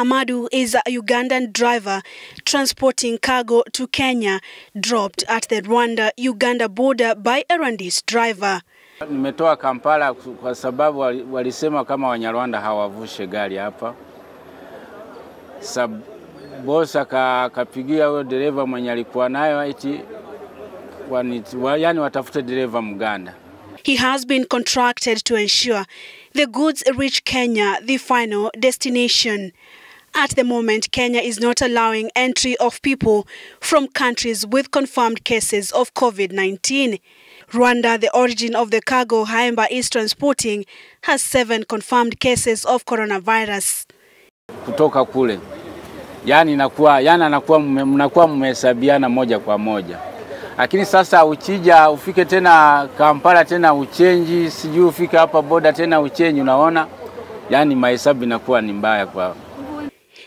Hamadu is a Ugandan driver transporting cargo to Kenya, dropped at the Rwanda-Uganda border by a Rwandese driver. Nimetoa Kampala kwa sababu walisema kama Wanyarwanda hawavushe gari hapa. Sab boss akapigia huyo dereva mwenye alikuwa nayo eti wa, yani watafute dereva Mganda. He has been contracted to ensure the goods reach Kenya, the final destination. At the moment, Kenya is not allowing entry of people from countries with confirmed cases of COVID-19. Rwanda, the origin of the cargo Haemba is transporting, has seven confirmed cases of coronavirus. Kutoka kule yani nakuwa yani nakuwa mnakuwa mmehesabiana moja kwa moja, lakini sasa uchija ufike tena Kampala tena uchenji, sijui ufike hapa boda tena uchenji, unaona yani mahesabu inakuwa ni mbaya kwa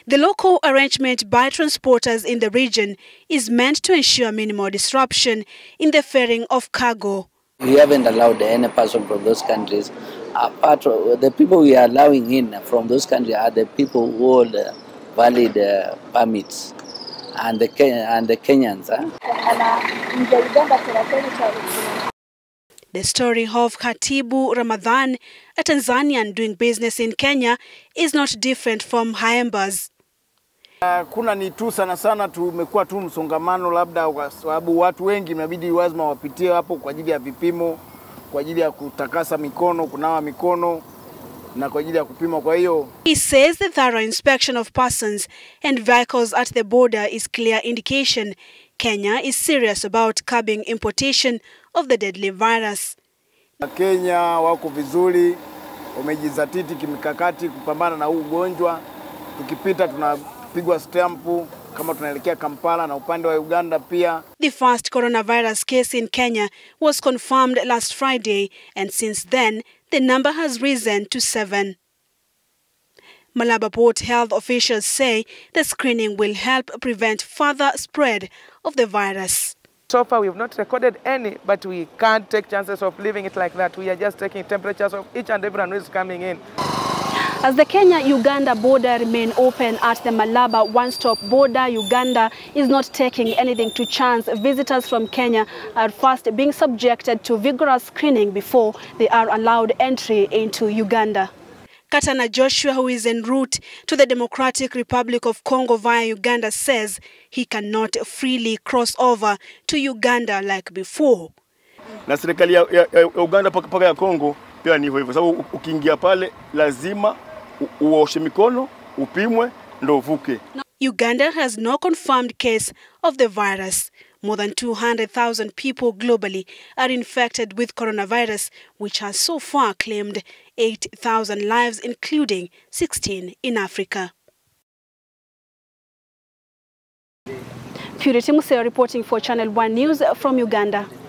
The local arrangement by transporters in the region is meant to ensure minimal disruption in the ferrying of cargo. We haven't allowed any person from those countries. Apart from the people we are allowing in from those countries are the people who hold uh, valid uh, permits and the, Ken and the Kenyans. The story of Katibu Ramadan, a Tanzanian doing business in Kenya, is not different from Haemba's. Uh, kuna ni tu sana sana tumekuwa tu msongamano, labda kwa sababu watu wengi inabidi lazima wapitie hapo kwa ajili ya vipimo, kwa ajili ya kutakasa mikono, kunawa mikono na kwa ajili ya kupima. Kwa hiyo he says the thorough inspection of persons and vehicles at the border is clear indication Kenya is serious about curbing importation of the deadly virus. Kenya wako vizuri, wamejizatiti kimkakati kupambana na huu ugonjwa. Tukipita tuna kupigwa stampu kama tunaelekea Kampala na upande wa Uganda pia. The first coronavirus case in Kenya was confirmed last Friday and since then the number has risen to seven. Malaba Port health officials say the screening will help prevent further spread of the virus. So far have not recorded any, but we can't take chances of leaving it like that. We are just taking temperatures of each and every who is coming in. As the Kenya-Uganda border remain open at the Malaba one-stop border, Uganda is not taking anything to chance. Visitors from Kenya are first being subjected to vigorous screening before they are allowed entry into Uganda. Katana Joshua, who is en route to the Democratic Republic of Congo via Uganda, says he cannot freely cross over to Uganda like before. Na serikali ya, ya, ya Uganda paka ya Congo pia ni hivyo, sababu ukiingia pale lazima uoshe mikono, upimwe ndo uvuke. Uganda has no confirmed case of the virus. More than 200,000 people globally are infected with coronavirus, which has so far claimed 8,000 lives, including 16 in Africa. Purity Museo reporting for Channel One News from Uganda.